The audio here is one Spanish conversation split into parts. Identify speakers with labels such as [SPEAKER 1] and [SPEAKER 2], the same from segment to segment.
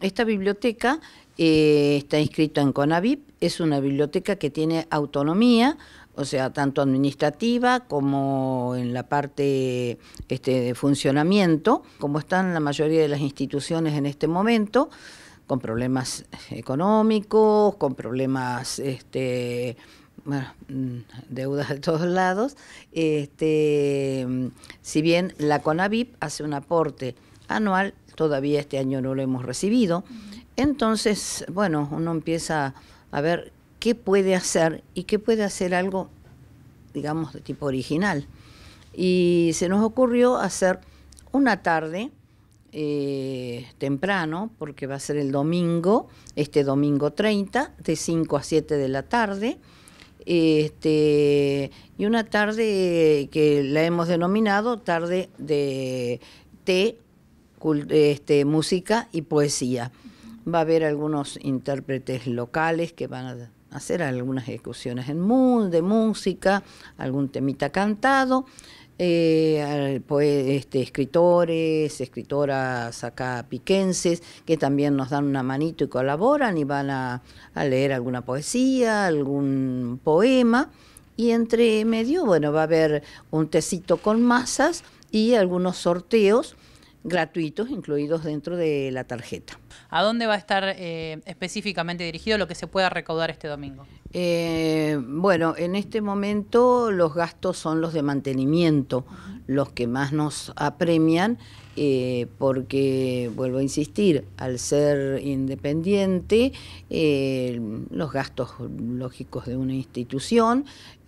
[SPEAKER 1] Esta biblioteca eh, está inscrita en CONAVIP, es una biblioteca que tiene autonomía, o sea, tanto administrativa como en la parte este, de funcionamiento, como están la mayoría de las instituciones en este momento, con problemas económicos, con problemas... Este, mm, deudas de todos lados. Este, si bien la CONAVIP hace un aporte anual, todavía este año no lo hemos recibido. Entonces, bueno, uno empieza a ver qué puede hacer y qué puede hacer algo, digamos, de tipo original. Y se nos ocurrió hacer una tarde eh, temprano, porque va a ser el domingo, este domingo 30, de 5 a 7 de la tarde. Este, y una tarde que la hemos denominado tarde de té este, música y poesía. Va a haber algunos intérpretes locales que van a hacer algunas ejecuciones en de música, algún temita cantado, eh, este, escritores, escritoras acá piquenses, que también nos dan una manito y colaboran y van a, a leer alguna poesía, algún poema. Y entre medio, bueno, va a haber un tecito con masas y algunos sorteos gratuitos incluidos dentro de la tarjeta. ¿A dónde va a estar eh, específicamente dirigido lo que se pueda recaudar este domingo? Eh, bueno, en este momento los gastos son los de mantenimiento, los que más nos apremian, eh, porque, vuelvo a insistir, al ser independiente, los gastos lógicos de una institución,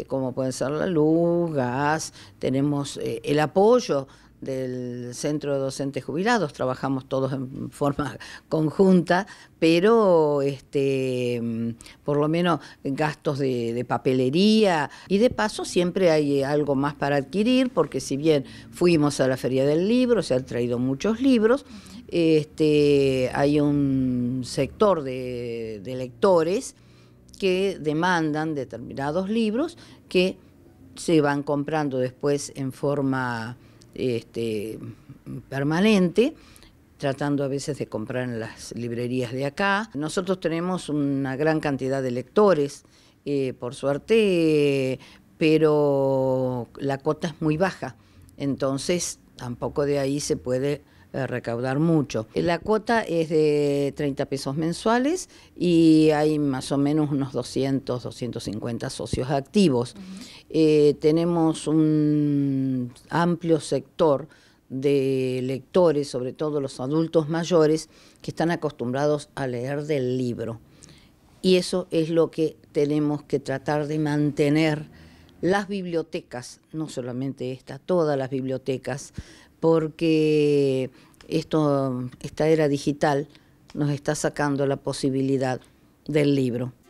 [SPEAKER 1] como pueden ser la luz, gas, tenemos el apoyo del Centro de Docentes Jubilados, trabajamos todos en forma conjunta, pero este, mm, por lo menos gastos de, papelería y de paso siempre hay algo más para adquirir, porque si bien fuimos a la Feria del Libro, se han traído muchos libros, este, hay un sector de, de lectores que demandan determinados libros que se van comprando después en forma este, permanente, tratando a veces de comprar en las librerías de acá. Nosotros tenemos una gran cantidad de lectores, eh, por suerte, pero la cuota es muy baja, entonces tampoco de ahí se puede eh, recaudar mucho. La cuota es de 30 pesos mensuales y hay más o menos unos 200, 250 socios activos. Eh, tenemos un amplio sector de lectores, sobre todo los adultos mayores, que están acostumbrados a leer del libro. Y eso es lo que tenemos que tratar de mantener las bibliotecas, no solamente esta, todas las bibliotecas, porque esto, esta era digital nos está sacando la posibilidad del libro.